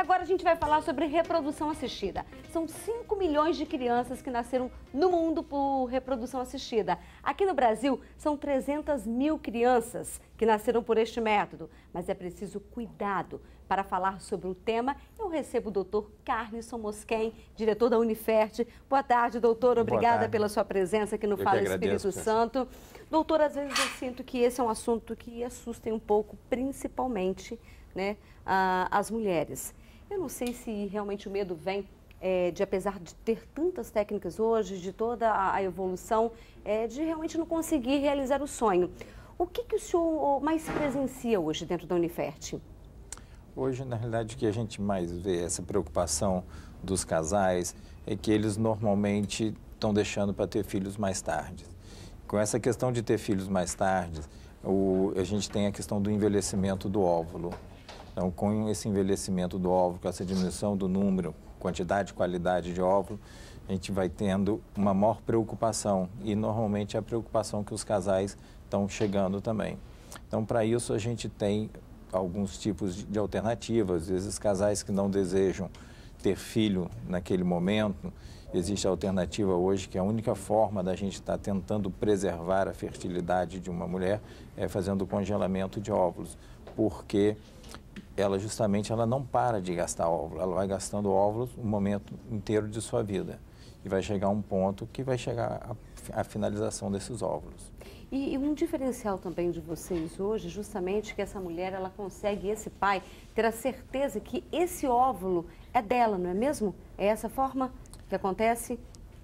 agora a gente vai falar sobre reprodução assistida. São 5 milhões de crianças que nasceram no mundo por reprodução assistida. Aqui no Brasil, são 300 mil crianças que nasceram por este método. Mas é preciso cuidado. Para falar sobre o tema, eu recebo o doutor Carlson Mosquen, diretor da Unifert. Boa tarde, doutor. Obrigada tarde. pela sua presença aqui no eu Fala Espírito Santo. Doutor, às vezes eu sinto que esse é um assunto que assusta um pouco, principalmente né, as mulheres. Eu não sei se realmente o medo vem é, de, apesar de ter tantas técnicas hoje, de toda a evolução, é, de realmente não conseguir realizar o sonho. O que, que o senhor mais presencia hoje dentro da Unifert? Hoje, na realidade, o que a gente mais vê é essa preocupação dos casais é que eles normalmente estão deixando para ter filhos mais tarde. Com essa questão de ter filhos mais tarde, o, a gente tem a questão do envelhecimento do óvulo. Então, com esse envelhecimento do óvulo, com essa diminuição do número, quantidade e qualidade de óvulo, a gente vai tendo uma maior preocupação e normalmente é a preocupação que os casais estão chegando também. Então, para isso, a gente tem alguns tipos de alternativas. Às vezes, casais que não desejam ter filho naquele momento, existe a alternativa hoje que a única forma da gente estar tá tentando preservar a fertilidade de uma mulher é fazendo o congelamento de óvulos, porque ela justamente ela não para de gastar óvulo, ela vai gastando óvulos o momento inteiro de sua vida. E vai chegar um ponto que vai chegar a, a finalização desses óvulos. E, e, um diferencial também de vocês hoje, justamente que essa mulher, ela consegue, esse pai, ter a certeza que esse óvulo é dela, não é mesmo? É essa forma que acontece?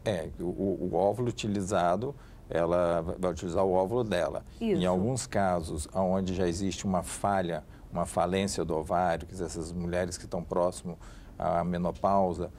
É, o, o óvulo utilizado ela vai utilizar o óvulo dela. Isso. Em alguns casos, onde já existe uma falha, uma falência do ovário, quer dizer, essas mulheres que estão próximo à menopausa,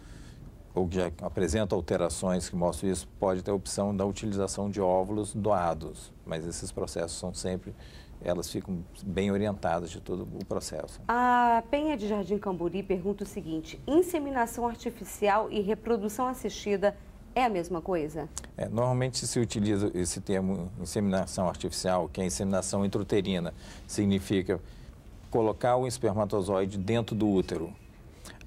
ou que já apresenta alterações que mostram isso, pode ter a opção da utilização de óvulos doados, mas esses processos são sempre, elas ficam bem orientadas de todo o processo. A Penha de Jardim Camburi pergunta o seguinte, inseminação artificial e reprodução assistida é a mesma coisa? É, normalmente se utiliza esse termo inseminação artificial, que é inseminação intrauterina. Significa colocar o espermatozoide dentro do útero.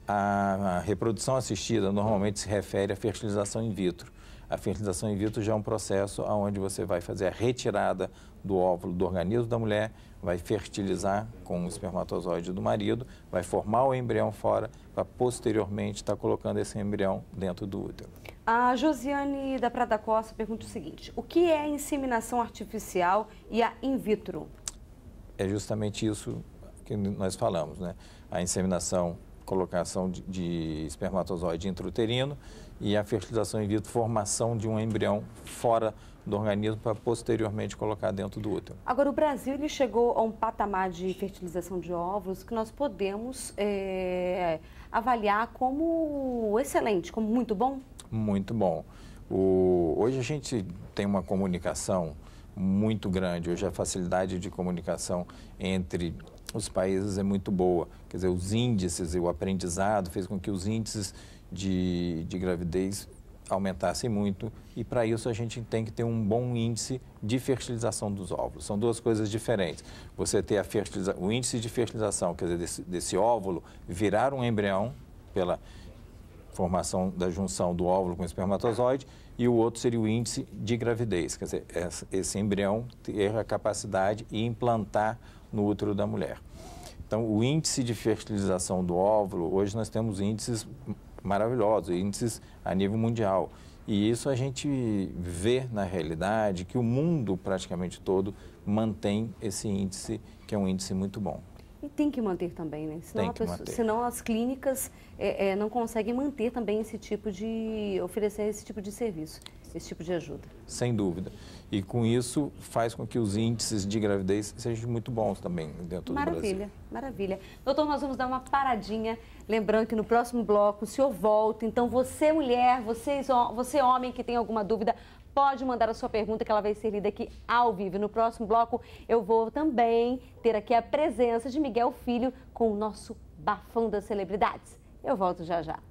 A reprodução assistida normalmente se refere à fertilização in vitro. A fertilização in vitro já é um processo onde você vai fazer a retirada do óvulo do organismo da mulher, vai fertilizar com o espermatozoide do marido, vai formar o embrião fora para posteriormente estar tá colocando esse embrião dentro do útero. A Josiane da Prada Costa pergunta o seguinte: o que é a inseminação artificial e a in vitro? É justamente isso que nós falamos, né? A inseminação, colocação de, de espermatozoide intrauterino e a fertilização in vitro, formação de um embrião fora do organismo para posteriormente colocar dentro do útero. Agora, o Brasil ele chegou a um patamar de fertilização de óvulos que nós podemos é avaliar como excelente, como muito bom? Muito bom. O... Hoje a gente tem uma comunicação muito grande. Hoje a facilidade de comunicação entre os países é muito boa. Quer dizer, os índices e o aprendizado fez com que os índices de, de gravidez aumentasse muito e para isso a gente tem que ter um bom índice de fertilização dos óvulos. São duas coisas diferentes. Você ter a fertiliza... o índice de fertilização, quer dizer, desse, desse óvulo virar um embrião pela formação da junção do óvulo com o espermatozoide e o outro seria o índice de gravidez, quer dizer, esse embrião ter a capacidade e implantar no útero da mulher. Então, o índice de fertilização do óvulo, hoje nós temos índices maravilhosos, índices a nível mundial. E isso a gente vê na realidade que o mundo praticamente todo mantém esse índice, que é um índice muito bom. E tem que manter também, né? Senão, pessoa, senão as clínicas é, é, não conseguem manter também esse tipo de. oferecer esse tipo de serviço esse tipo de ajuda. Sem dúvida. E com isso faz com que os índices de gravidez sejam muito bons também dentro maravilha, do Brasil. Maravilha, maravilha. Doutor, nós vamos dar uma paradinha, lembrando que no próximo bloco o senhor volta. Então você mulher, vocês, você homem que tem alguma dúvida, pode mandar a sua pergunta que ela vai ser lida aqui ao vivo. No próximo bloco eu vou também ter aqui a presença de Miguel Filho com o nosso Bafão das Celebridades. Eu volto já já.